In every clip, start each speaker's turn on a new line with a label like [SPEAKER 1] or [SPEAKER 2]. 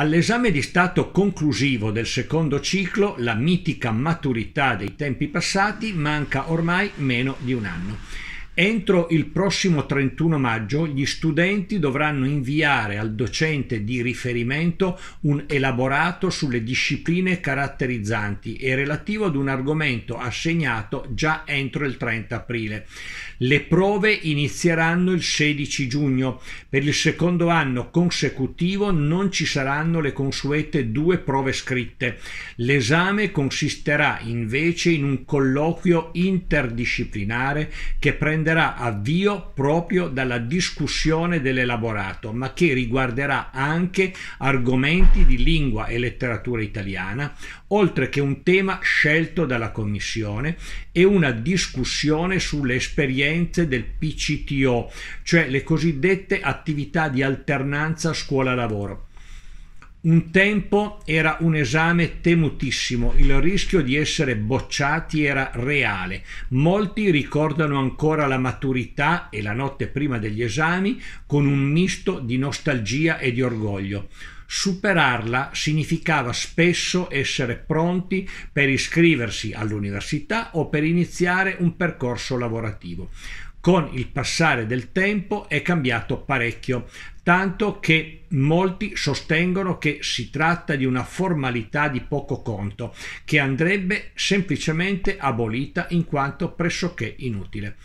[SPEAKER 1] All'esame di stato conclusivo del secondo ciclo, la mitica maturità dei tempi passati, manca ormai meno di un anno. Entro il prossimo 31 maggio gli studenti dovranno inviare al docente di riferimento un elaborato sulle discipline caratterizzanti e relativo ad un argomento assegnato già entro il 30 aprile. Le prove inizieranno il 16 giugno. Per il secondo anno consecutivo non ci saranno le consuete due prove scritte. L'esame consisterà invece in un colloquio interdisciplinare che prenderà prenderà avvio proprio dalla discussione dell'elaborato, ma che riguarderà anche argomenti di lingua e letteratura italiana, oltre che un tema scelto dalla Commissione e una discussione sulle esperienze del PCTO, cioè le cosiddette attività di alternanza scuola-lavoro. Un tempo era un esame temutissimo, il rischio di essere bocciati era reale. Molti ricordano ancora la maturità e la notte prima degli esami con un misto di nostalgia e di orgoglio. Superarla significava spesso essere pronti per iscriversi all'università o per iniziare un percorso lavorativo con il passare del tempo è cambiato parecchio, tanto che molti sostengono che si tratta di una formalità di poco conto, che andrebbe semplicemente abolita in quanto pressoché inutile.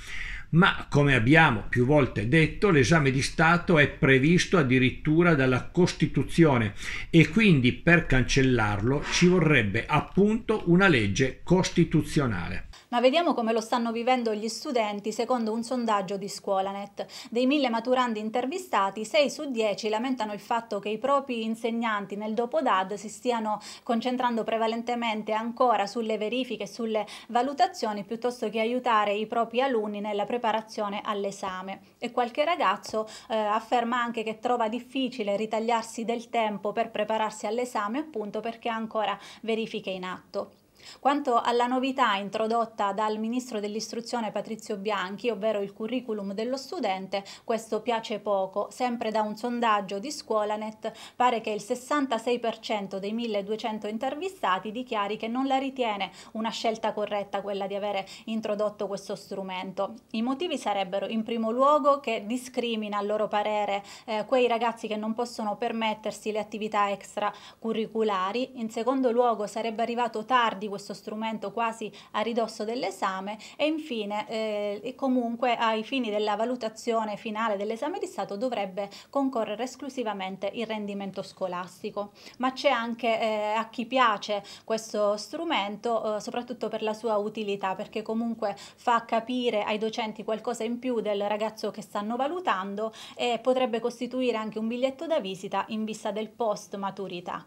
[SPEAKER 1] Ma come abbiamo più volte detto, l'esame di Stato è previsto addirittura dalla Costituzione e quindi per cancellarlo ci vorrebbe appunto una legge costituzionale.
[SPEAKER 2] Ma vediamo come lo stanno vivendo gli studenti secondo un sondaggio di Scuolanet. Dei mille maturandi intervistati, 6 su 10 lamentano il fatto che i propri insegnanti nel dopo DAD si stiano concentrando prevalentemente ancora sulle verifiche e sulle valutazioni piuttosto che aiutare i propri alunni nella preparazione all'esame. E qualche ragazzo eh, afferma anche che trova difficile ritagliarsi del tempo per prepararsi all'esame appunto perché ha ancora verifiche in atto. Quanto alla novità introdotta dal ministro dell'istruzione Patrizio Bianchi, ovvero il curriculum dello studente, questo piace poco. Sempre da un sondaggio di Scuolanet pare che il 66% dei 1200 intervistati dichiari che non la ritiene una scelta corretta quella di avere introdotto questo strumento. I motivi sarebbero in primo luogo che discrimina a loro parere eh, quei ragazzi che non possono permettersi le attività extracurriculari, in secondo luogo sarebbe arrivato tardi di questo strumento quasi a ridosso dell'esame e infine eh, comunque ai fini della valutazione finale dell'esame di Stato dovrebbe concorrere esclusivamente il rendimento scolastico. Ma c'è anche eh, a chi piace questo strumento, eh, soprattutto per la sua utilità, perché comunque fa capire ai docenti qualcosa in più del ragazzo che stanno valutando e potrebbe costituire anche un biglietto da visita in vista del post maturità.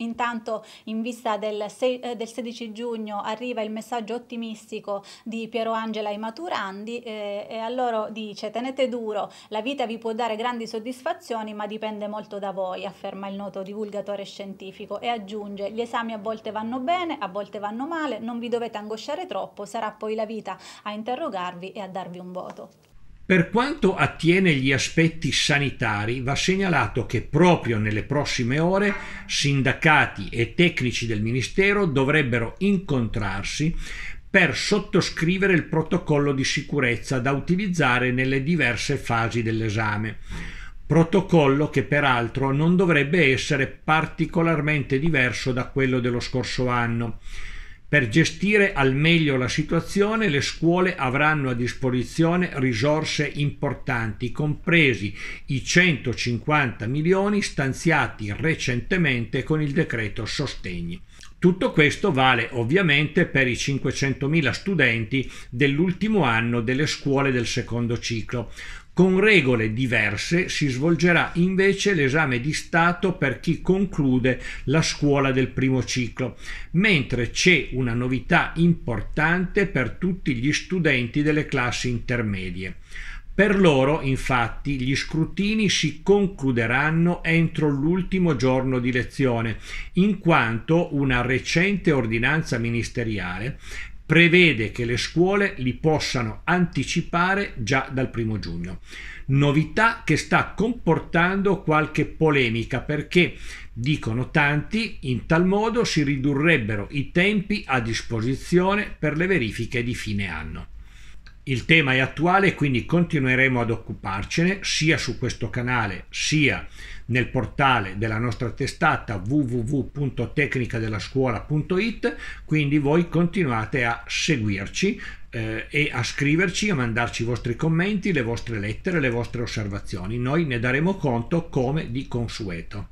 [SPEAKER 2] Intanto in vista del, 6, eh, del 16 giugno arriva il messaggio ottimistico di Piero Angela ai maturandi eh, e a loro dice tenete duro, la vita vi può dare grandi soddisfazioni ma dipende molto da voi, afferma il noto divulgatore scientifico e aggiunge gli esami a volte vanno bene, a volte vanno male, non vi dovete angosciare troppo, sarà poi la vita a interrogarvi e a darvi un voto.
[SPEAKER 1] Per quanto attiene gli aspetti sanitari, va segnalato che proprio nelle prossime ore sindacati e tecnici del Ministero dovrebbero incontrarsi per sottoscrivere il protocollo di sicurezza da utilizzare nelle diverse fasi dell'esame. Protocollo che peraltro non dovrebbe essere particolarmente diverso da quello dello scorso anno. Per gestire al meglio la situazione le scuole avranno a disposizione risorse importanti, compresi i 150 milioni stanziati recentemente con il decreto sostegni. Tutto questo vale ovviamente per i 500.000 studenti dell'ultimo anno delle scuole del secondo ciclo. Con regole diverse si svolgerà invece l'esame di Stato per chi conclude la scuola del primo ciclo, mentre c'è una novità importante per tutti gli studenti delle classi intermedie. Per loro, infatti, gli scrutini si concluderanno entro l'ultimo giorno di lezione, in quanto una recente ordinanza ministeriale prevede che le scuole li possano anticipare già dal primo giugno. Novità che sta comportando qualche polemica perché dicono tanti, in tal modo si ridurrebbero i tempi a disposizione per le verifiche di fine anno. Il tema è attuale, quindi continueremo ad occuparcene sia su questo canale sia nel portale della nostra testata www.tecnicadellascuola.it, quindi voi continuate a seguirci eh, e a scriverci, a mandarci i vostri commenti, le vostre
[SPEAKER 2] lettere, le vostre osservazioni. Noi ne daremo conto come di consueto.